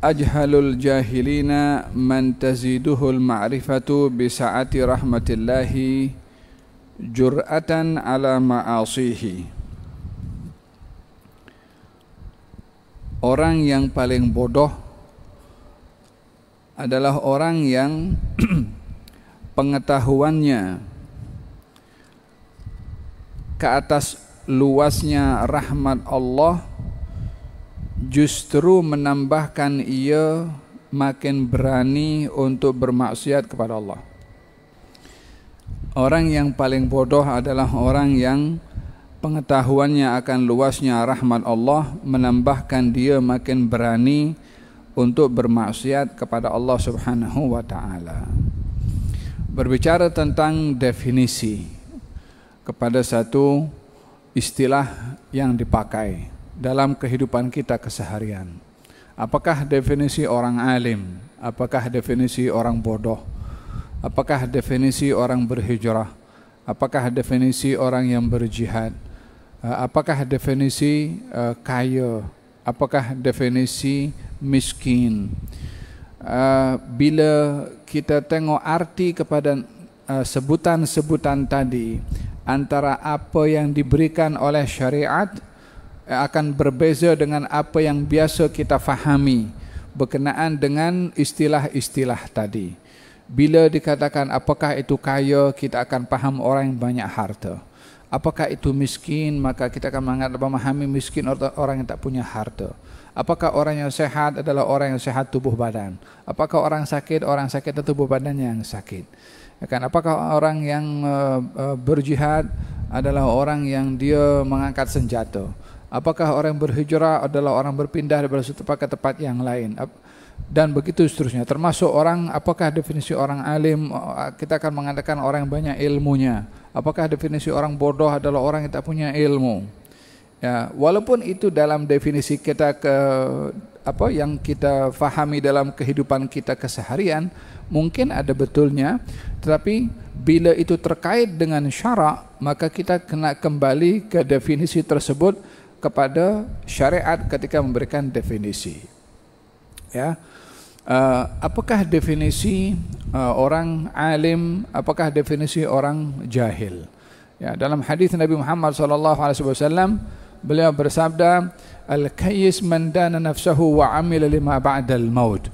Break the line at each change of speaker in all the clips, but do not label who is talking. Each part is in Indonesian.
ajhalul jahilina man taziduhul ma'rifatu bisa'ati rahmatillahi jur'atan ala ma'asihi Orang yang paling bodoh adalah orang yang pengetahuannya ke atas luasnya rahmat Allah justru menambahkan ia makin berani untuk bermaksiat kepada Allah. Orang yang paling bodoh adalah orang yang pengetahuannya akan luasnya rahmat Allah menambahkan dia makin berani untuk bermaksiat kepada Allah Subhanahu wa taala. Berbicara tentang definisi kepada satu istilah yang dipakai dalam kehidupan kita keseharian. Apakah definisi orang alim? Apakah definisi orang bodoh? Apakah definisi orang berhijrah? Apakah definisi orang yang berjihad? Eh, apakah definisi uh, kaya? Apakah definisi miskin? Uh, bila kita tengok arti kepada sebutan-sebutan uh, tadi antara apa yang diberikan oleh syariat Eh, akan berbeza dengan apa yang biasa kita fahami berkenaan dengan istilah-istilah tadi. Bila dikatakan apakah itu kaya, kita akan faham orang yang banyak harta. Apakah itu miskin, maka kita akan mengatakan memahami miskin orang yang tak punya harta. Apakah orang yang sehat adalah orang yang sehat tubuh badan? Apakah orang sakit, orang sakit atau tubuh badan yang sakit? Ya kan? Apakah orang yang eh, eh, berjihad adalah orang yang dia mengangkat senjata? Apakah orang berhijrah adalah orang berpindah dari satu tempat ke tempat yang lain? Dan begitu seterusnya. Termasuk orang, apakah definisi orang alim? Kita akan mengatakan orang yang banyak ilmunya. Apakah definisi orang bodoh adalah orang yang tak punya ilmu? Ya, walaupun itu dalam definisi kita ke apa yang kita fahami dalam kehidupan kita keseharian, mungkin ada betulnya, tetapi bila itu terkait dengan syarak, maka kita kena kembali ke definisi tersebut kepada syariat ketika memberikan definisi. Ya. Uh, apakah definisi uh, orang alim, apakah definisi orang jahil? Ya, dalam hadis Nabi Muhammad sallallahu alaihi wasallam, beliau bersabda, "Al-kayyis man dana nafsahu wa 'amila lima ba'dal maut."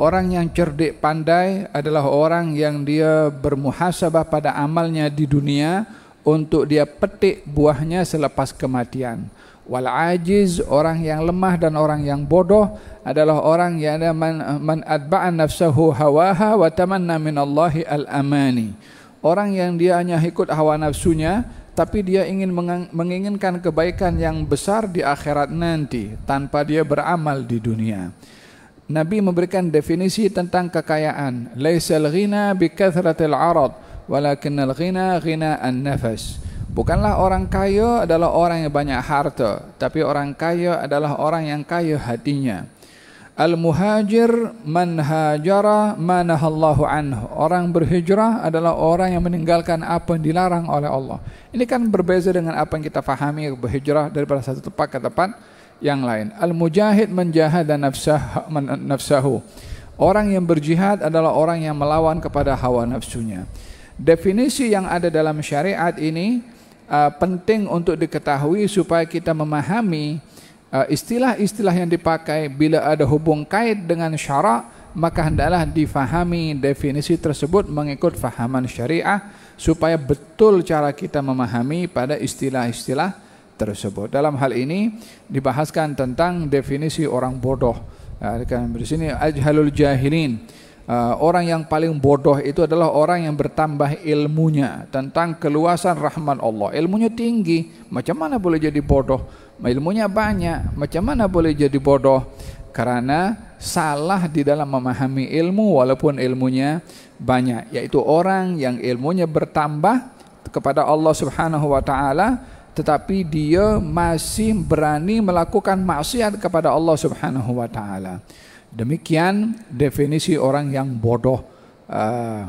Orang yang cerdik pandai adalah orang yang dia bermuhasabah pada amalnya di dunia untuk dia petik buahnya selepas kematian. wal ajiz orang yang lemah dan orang yang bodoh adalah orang yang ada man, man hawa nafsahu hawaha wa tamanna min Allahi al-amani orang yang dia hanya ikut hawa nafsunya tapi dia ingin menginginkan kebaikan yang besar di akhirat nanti tanpa dia beramal di dunia Nabi memberikan definisi tentang kekayaan laisal ghina bi kathratil arad al ghina ghina an-nafas Bukanlah orang kaya adalah orang yang banyak harta, tapi orang kaya adalah orang yang kaya hatinya. Al-muhajir man hajara manahallahu anhu. Orang berhijrah adalah orang yang meninggalkan apa yang dilarang oleh Allah. Ini kan berbeza dengan apa yang kita fahami berhijrah daripada satu tempat ke tempat yang lain. Al-mujahid menjahada dan nafsahu. Orang yang berjihad adalah orang yang melawan kepada hawa nafsunya. Definisi yang ada dalam syariat ini uh, penting untuk diketahui supaya kita memahami uh, istilah-istilah uh, yang dipakai bila ada hubung kait dengan syarak maka hendaklah difahami definisi tersebut mengikut fahaman syariah supaya betul cara kita memahami pada istilah-istilah tersebut. Dalam hal ini dibahaskan tentang definisi orang bodoh. Ya, di sini ajhalul jahilin. Eh, orang yang paling bodoh itu adalah orang yang bertambah ilmunya tentang keluasan rahmat Allah. Ilmunya tinggi, macam mana boleh jadi bodoh? Ilmunya banyak, macam mana boleh jadi bodoh? Karena salah di dalam memahami ilmu walaupun ilmunya banyak, yaitu orang yang ilmunya bertambah kepada Allah Subhanahu wa taala tetapi dia masih berani melakukan maksiat kepada Allah Subhanahu wa taala. Demikian definisi orang yang bodoh. Uh,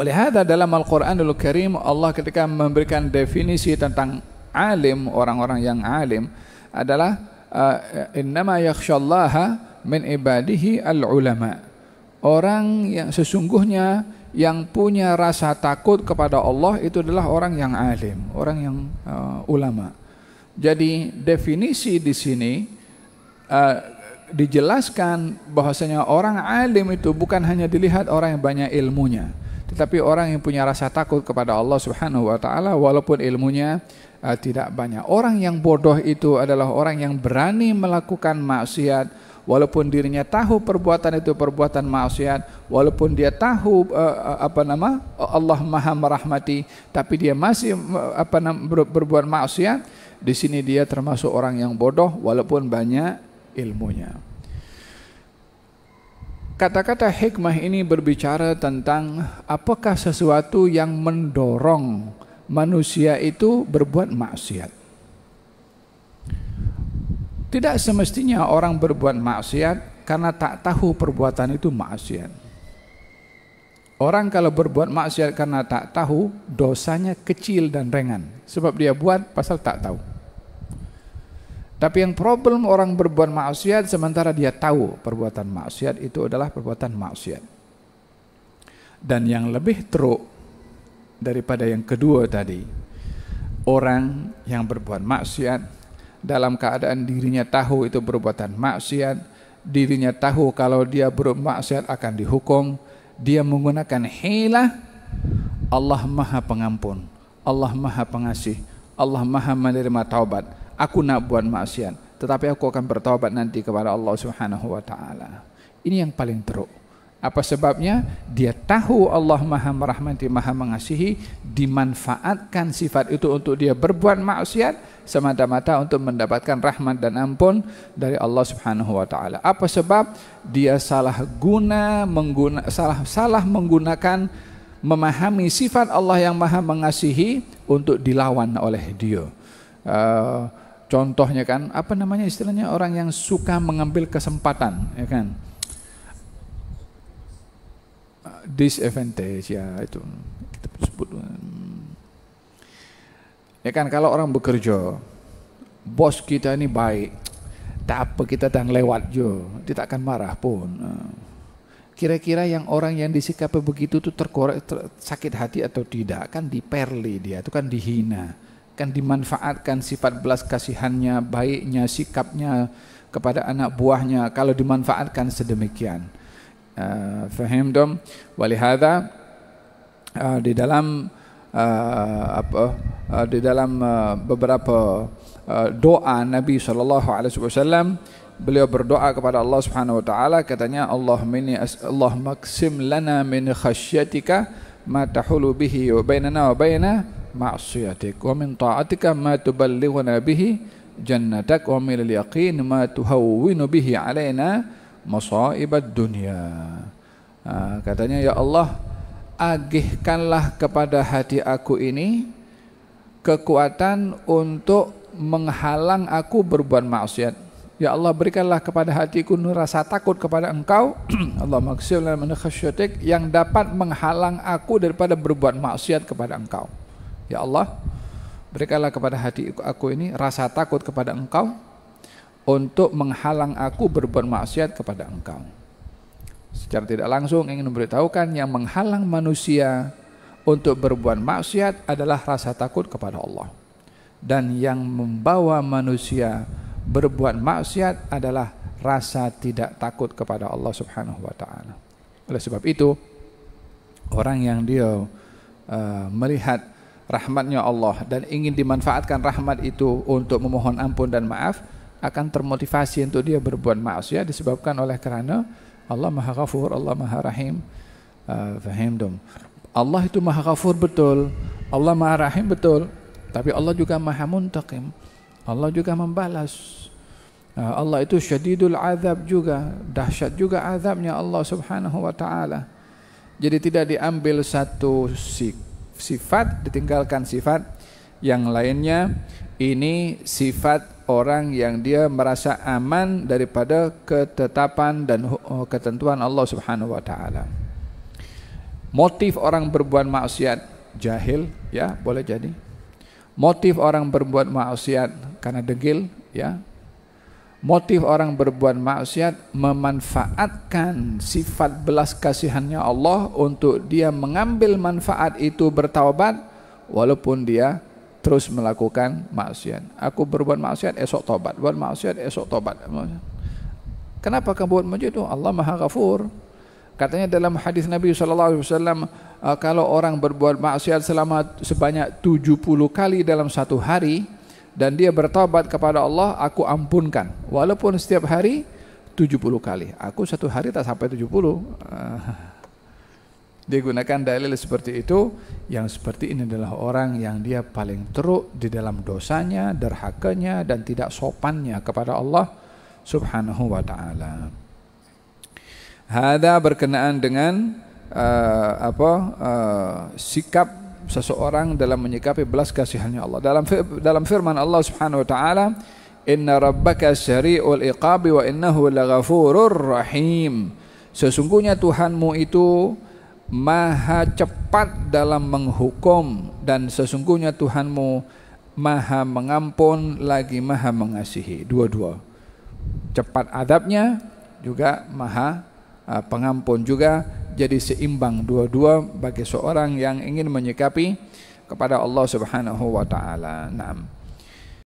oleh hada dalam Al-Quranul Karim Allah ketika memberikan definisi tentang alim orang-orang yang alim adalah ah, innama yakhshallaha min ibadihi al-ulama. Orang yang sesungguhnya yang punya rasa takut kepada Allah itu adalah orang yang alim, orang yang uh, ulama. Jadi definisi di sini uh, dijelaskan bahwasanya orang alim itu bukan hanya dilihat orang yang banyak ilmunya, tetapi orang yang punya rasa takut kepada Allah Subhanahu wa taala walaupun ilmunya uh, tidak banyak. Orang yang bodoh itu adalah orang yang berani melakukan maksiat walaupun dirinya tahu perbuatan itu perbuatan maksiat, walaupun dia tahu uh, apa nama Allah Maha merahmati, tapi dia masih uh, apa nama, berbuat maksiat, di sini dia termasuk orang yang bodoh walaupun banyak ilmunya. Kata-kata hikmah ini berbicara tentang apakah sesuatu yang mendorong manusia itu berbuat maksiat. Tidak semestinya orang berbuat maksiat karena tak tahu perbuatan itu maksiat. Orang kalau berbuat maksiat karena tak tahu, dosanya kecil dan ringan. Sebab dia buat pasal tak tahu. Tapi yang problem orang berbuat maksiat sementara dia tahu perbuatan maksiat itu adalah perbuatan maksiat. Dan yang lebih teruk daripada yang kedua tadi, orang yang berbuat maksiat dalam keadaan dirinya tahu itu perbuatan maksiat, dirinya tahu kalau dia berbuat maksiat akan dihukum, dia menggunakan hilah Allah Maha Pengampun, Allah Maha Pengasih, Allah Maha menerima taubat aku nak buat maksiat tetapi aku akan bertobat nanti kepada Allah Subhanahu wa taala. Ini yang paling teruk. Apa sebabnya? Dia tahu Allah Maha merahmati, Maha mengasihi, dimanfaatkan sifat itu untuk dia berbuat maksiat semata-mata untuk mendapatkan rahmat dan ampun dari Allah Subhanahu wa taala. Apa sebab? Dia salah guna mengguna salah salah menggunakan memahami sifat Allah yang Maha mengasihi untuk dilawan oleh dia. Uh, Contohnya kan apa namanya istilahnya orang yang suka mengambil kesempatan, ya kan? Disadvantage ya itu kita sebut. Ya kan kalau orang bekerja, bos kita ini baik, tapi kita tang lewat jo, kita akan marah pun. Kira-kira yang orang yang disikapi begitu tuh terkorek ter, sakit hati atau tidak kan diperli dia, itu kan dihina akan dimanfaatkan sifat belas kasihannya, baiknya, sikapnya kepada anak buahnya kalau dimanfaatkan sedemikian. Uh, faham dong? Walihada uh, di dalam uh, apa uh, di dalam uh, beberapa uh, doa Nabi Shallallahu Alaihi Wasallam, beliau berdoa kepada Allah Subhanahu wa taala katanya Allah inni Allah maksim lana min khasyyatika ma tahulu bihi wa bainana wa معصيتك ومن طاعتك ما تبلغنا به جنتك ومن اليقين ما تهون به علينا مصائب الدنيا nah, katanya ya Allah agihkanlah kepada hati aku ini kekuatan untuk menghalang aku berbuat maksiat ya Allah berikanlah kepada hatiku rasa takut kepada engkau Allah maksudnya yang dapat menghalang aku daripada berbuat maksiat kepada engkau Ya Allah, berikanlah kepada hati aku ini rasa takut kepada engkau untuk menghalang aku berbuat maksiat kepada engkau. Secara tidak langsung ingin memberitahukan yang menghalang manusia untuk berbuat maksiat adalah rasa takut kepada Allah. Dan yang membawa manusia berbuat maksiat adalah rasa tidak takut kepada Allah Subhanahu wa taala. Oleh sebab itu, orang yang dia uh, melihat rahmatnya Allah dan ingin dimanfaatkan rahmat itu untuk memohon ampun dan maaf akan termotivasi untuk dia berbuat maksiat disebabkan oleh kerana Allah Maha Ghafur, Allah Maha Rahim. Uh, ah, fahim dong. Allah itu Maha Ghafur betul, Allah Maha Rahim betul, tapi Allah juga Maha Muntaqim. Allah juga membalas. Ah, Allah itu syadidul azab juga, dahsyat juga azabnya Allah Subhanahu wa taala. Jadi tidak diambil satu sik sifat ditinggalkan sifat yang lainnya ini sifat orang yang dia merasa aman daripada ketetapan dan oh, ketentuan Allah Subhanahu wa taala. Motif orang berbuat maksiat jahil ya boleh jadi. Motif orang berbuat maksiat karena degil ya motif orang berbuat maksiat memanfaatkan sifat belas kasihannya Allah untuk dia mengambil manfaat itu bertaubat walaupun dia terus melakukan maksiat. Aku berbuat maksiat esok tobat, buat maksiat esok tobat. Kenapa kamu buat maksiat itu? Oh, Allah Maha Ghafur. Katanya dalam hadis Nabi sallallahu alaihi wasallam eh, kalau orang berbuat maksiat selama sebanyak 70 kali dalam satu hari, dan dia bertobat kepada Allah, aku ampunkan. Walaupun setiap hari 70 kali. Aku satu hari tak sampai 70. Ah. Digunakan dalil seperti itu, yang seperti ini adalah orang yang dia paling teruk di dalam dosanya, derhakanya, dan tidak sopannya kepada Allah subhanahu wa ta'ala. Hada berkenaan dengan uh, apa uh, sikap seseorang dalam menyikapi belas kasihannya Allah. Dalam dalam firman Allah Subhanahu wa taala, "Inna rabbaka syari'ul iqabi wa innahu laghafurur rahim." Sesungguhnya Tuhanmu itu maha cepat dalam menghukum dan sesungguhnya Tuhanmu maha mengampun lagi maha mengasihi. Dua-dua. Cepat adabnya juga maha ah, pengampun juga jadi seimbang dua-dua bagi seorang yang ingin menyikapi kepada Allah Subhanahu wa taala. Naam.